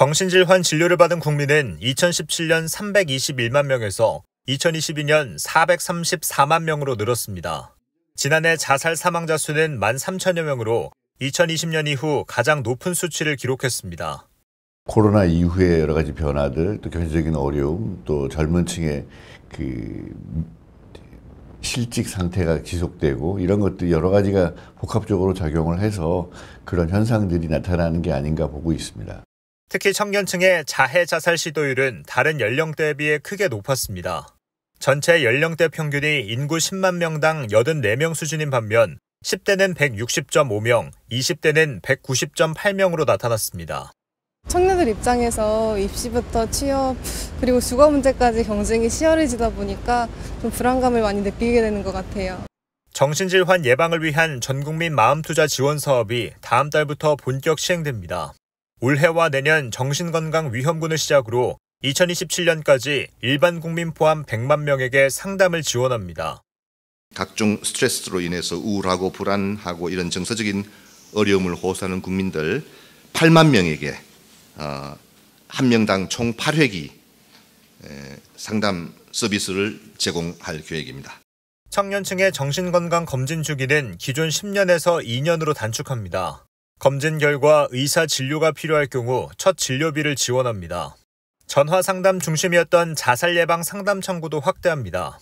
정신질환 진료를 받은 국민은 2017년 321만 명에서 2022년 434만 명으로 늘었습니다. 지난해 자살 사망자 수는 1만 3천여 명으로 2020년 이후 가장 높은 수치를 기록했습니다. 코로나 이후의 여러 가지 변화들, 또 경제적인 어려움, 또 젊은 층의 그 실직 상태가 지속되고 이런 것들 여러 가지가 복합적으로 작용을 해서 그런 현상들이 나타나는 게 아닌가 보고 있습니다. 특히 청년층의 자해 자살 시도율은 다른 연령대에 비해 크게 높았습니다. 전체 연령대 평균이 인구 10만 명당 84명 수준인 반면 10대는 160.5명, 20대는 190.8명으로 나타났습니다. 청년들 입장에서 입시부터 취업 그리고 주거 문제까지 경쟁이 치열해지다 보니까 좀 불안감을 많이 느끼게 되는 것 같아요. 정신질환 예방을 위한 전국민 마음투자 지원 사업이 다음 달부터 본격 시행됩니다. 올해와 내년 정신건강 위험군을 시작으로 2027년까지 일반 국민 포함 100만 명에게 상담을 지원합니다. 각종 스트레스로 인해서 우울하고 불안하고 이런 정서적인 어려움을 호소하는 국민들 8만 명에게 어, 한 명당 총 8회기 상담 서비스를 제공할 계획입니다. 청년층의 정신건강 검진 주기는 기존 10년에서 2년으로 단축합니다. 검진 결과 의사 진료가 필요할 경우 첫 진료비를 지원합니다. 전화 상담 중심이었던 자살 예방 상담 청구도 확대합니다.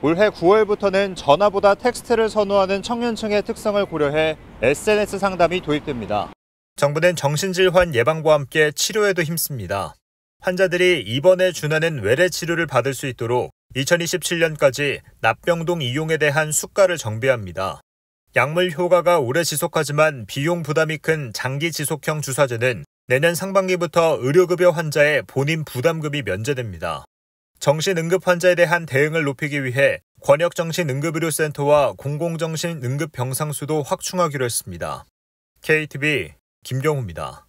올해 9월부터는 전화보다 텍스트를 선호하는 청년층의 특성을 고려해 SNS 상담이 도입됩니다. 정부는 정신질환 예방과 함께 치료에도 힘씁니다. 환자들이 입원에 준하는 외래 치료를 받을 수 있도록 2027년까지 납병동 이용에 대한 수가를 정비합니다. 약물 효과가 오래 지속하지만 비용 부담이 큰 장기 지속형 주사제는 내년 상반기부터 의료급여 환자의 본인 부담금이 면제됩니다. 정신응급 환자에 대한 대응을 높이기 위해 권역정신응급의료센터와 공공정신응급병상 수도 확충하기로 했습니다. KTV 김경우입니다